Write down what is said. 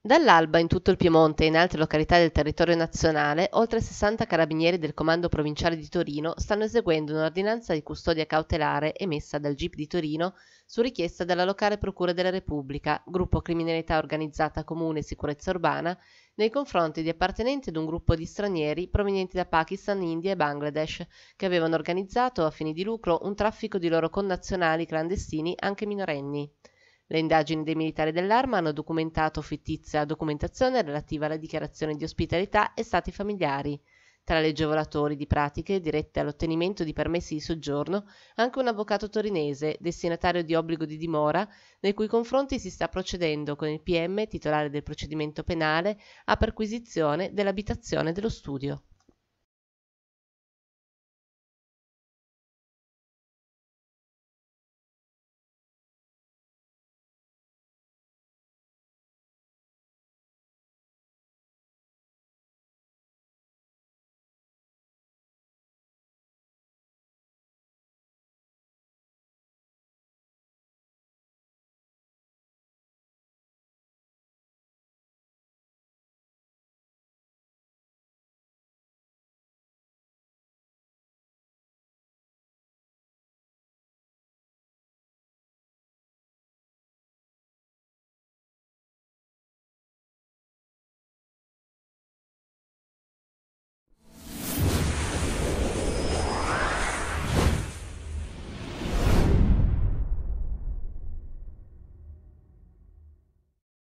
Dall'alba in tutto il Piemonte e in altre località del territorio nazionale, oltre 60 carabinieri del Comando Provinciale di Torino stanno eseguendo un'ordinanza di custodia cautelare emessa dal GIP di Torino su richiesta della locale Procura della Repubblica, gruppo criminalità organizzata comune e sicurezza urbana, nei confronti di appartenenti ad un gruppo di stranieri provenienti da Pakistan, India e Bangladesh, che avevano organizzato a fini di lucro un traffico di loro connazionali clandestini anche minorenni. Le indagini dei militari dell'arma hanno documentato fittizia documentazione relativa alla dichiarazione di ospitalità e stati familiari. Tra gli agevolatori di pratiche dirette all'ottenimento di permessi di soggiorno, anche un avvocato torinese, destinatario di obbligo di dimora, nei cui confronti si sta procedendo con il PM, titolare del procedimento penale, a perquisizione dell'abitazione dello studio.